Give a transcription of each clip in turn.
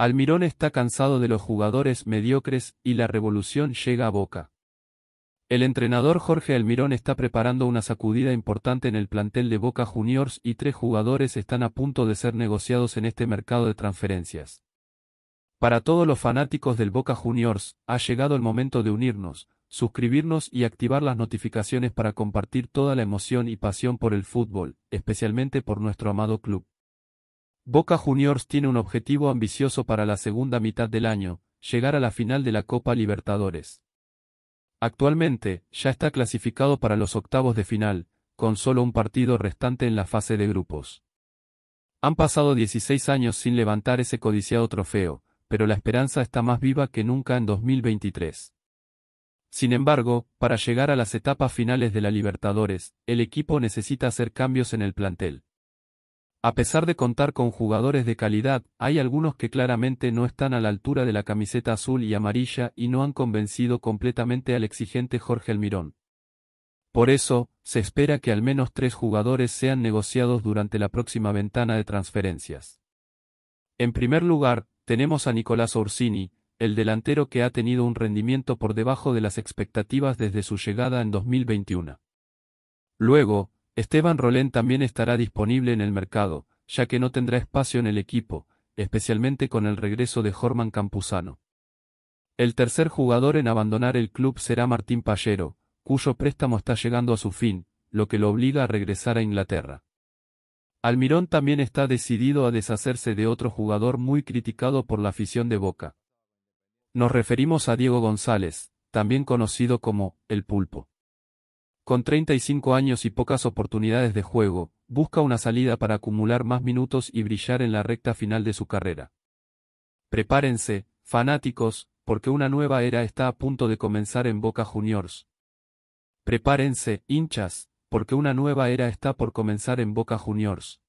Almirón está cansado de los jugadores mediocres y la revolución llega a Boca. El entrenador Jorge Almirón está preparando una sacudida importante en el plantel de Boca Juniors y tres jugadores están a punto de ser negociados en este mercado de transferencias. Para todos los fanáticos del Boca Juniors, ha llegado el momento de unirnos, suscribirnos y activar las notificaciones para compartir toda la emoción y pasión por el fútbol, especialmente por nuestro amado club. Boca Juniors tiene un objetivo ambicioso para la segunda mitad del año, llegar a la final de la Copa Libertadores. Actualmente, ya está clasificado para los octavos de final, con solo un partido restante en la fase de grupos. Han pasado 16 años sin levantar ese codiciado trofeo, pero la esperanza está más viva que nunca en 2023. Sin embargo, para llegar a las etapas finales de la Libertadores, el equipo necesita hacer cambios en el plantel. A pesar de contar con jugadores de calidad, hay algunos que claramente no están a la altura de la camiseta azul y amarilla y no han convencido completamente al exigente Jorge Almirón. Por eso, se espera que al menos tres jugadores sean negociados durante la próxima ventana de transferencias. En primer lugar, tenemos a Nicolás Orsini, el delantero que ha tenido un rendimiento por debajo de las expectativas desde su llegada en 2021. Luego, Esteban Rolén también estará disponible en el mercado, ya que no tendrá espacio en el equipo, especialmente con el regreso de Jorman Campuzano. El tercer jugador en abandonar el club será Martín Pallero, cuyo préstamo está llegando a su fin, lo que lo obliga a regresar a Inglaterra. Almirón también está decidido a deshacerse de otro jugador muy criticado por la afición de Boca. Nos referimos a Diego González, también conocido como el pulpo. Con 35 años y pocas oportunidades de juego, busca una salida para acumular más minutos y brillar en la recta final de su carrera. Prepárense, fanáticos, porque una nueva era está a punto de comenzar en Boca Juniors. Prepárense, hinchas, porque una nueva era está por comenzar en Boca Juniors.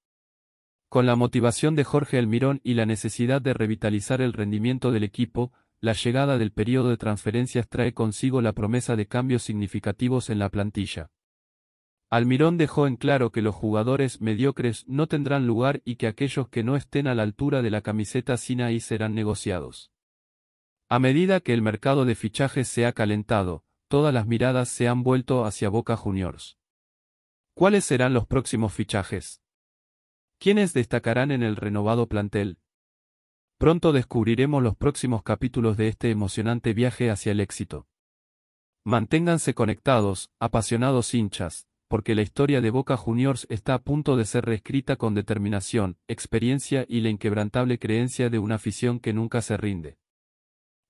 Con la motivación de Jorge mirón y la necesidad de revitalizar el rendimiento del equipo, la llegada del periodo de transferencias trae consigo la promesa de cambios significativos en la plantilla. Almirón dejó en claro que los jugadores mediocres no tendrán lugar y que aquellos que no estén a la altura de la camiseta Sinaí serán negociados. A medida que el mercado de fichajes se ha calentado, todas las miradas se han vuelto hacia Boca Juniors. ¿Cuáles serán los próximos fichajes? ¿Quiénes destacarán en el renovado plantel? Pronto descubriremos los próximos capítulos de este emocionante viaje hacia el éxito. Manténganse conectados, apasionados hinchas, porque la historia de Boca Juniors está a punto de ser reescrita con determinación, experiencia y la inquebrantable creencia de una afición que nunca se rinde.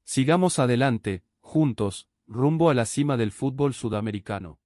Sigamos adelante, juntos, rumbo a la cima del fútbol sudamericano.